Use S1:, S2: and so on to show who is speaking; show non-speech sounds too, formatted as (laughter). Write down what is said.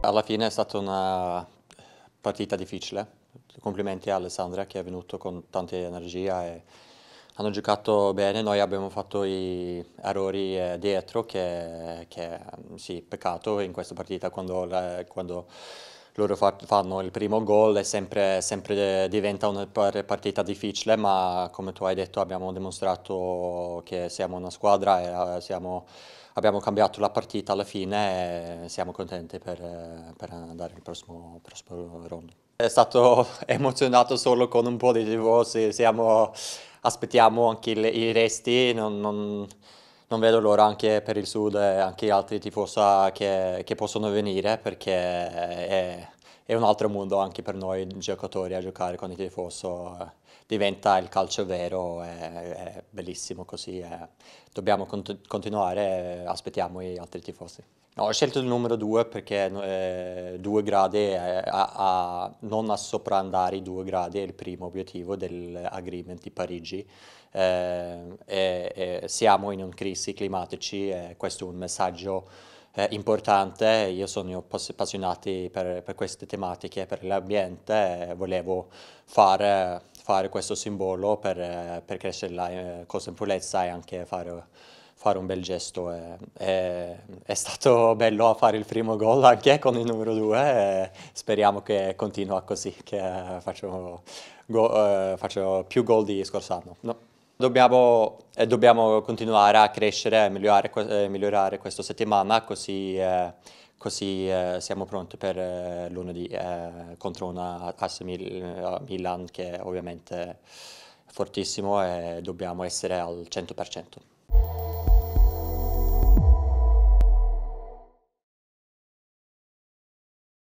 S1: Alla fine è stata una partita difficile. Complimenti a Alessandra che è venuto con tanta energia e hanno giocato bene. Noi abbiamo fatto gli errori eh, dietro che, che sì, peccato in questa partita quando, quando loro fanno il primo gol e sempre, sempre, diventa una partita difficile, ma come tu hai detto abbiamo dimostrato che siamo una squadra e eh, siamo, abbiamo cambiato la partita alla fine e siamo contenti per, per andare al prossimo, prossimo round. È stato (laughs) emozionato solo con un po' di tifosi, aspettiamo anche i resti, non, non non vedo l'ora anche per il sud e anche altri tifosi che, che possono venire perché è è un altro mondo anche per noi giocatori a giocare con i tifosi. diventa il calcio vero, è, è bellissimo così, è, dobbiamo cont continuare, eh, aspettiamo gli altri tifosi. No, ho scelto il numero 2 perché 2 eh, gradi, eh, a, a, non a soprandare i 2 gradi è il primo obiettivo dell'agreement di Parigi. Eh, siamo in una crisi climatici, eh, questo è un messaggio eh, importante, io sono appassionato per, per, queste tematiche, per l'ambiente, volevo fare, fare, questo simbolo per, per crescere la eh, consapevolezza e anche fare, fare, un bel gesto. Eh. È, è, stato bello fare il primo gol anche con il numero 2 speriamo che continua così, che faccio, go, eh, faccio più gol di scorso anno. No. Dobbiamo, eh, dobbiamo continuare a crescere e migliorare, eh, migliorare, questa settimana così, eh, così eh, siamo pronti per eh, lunedì contro una AS Mil Milan che è ovviamente è fortissimo e dobbiamo essere al 100%.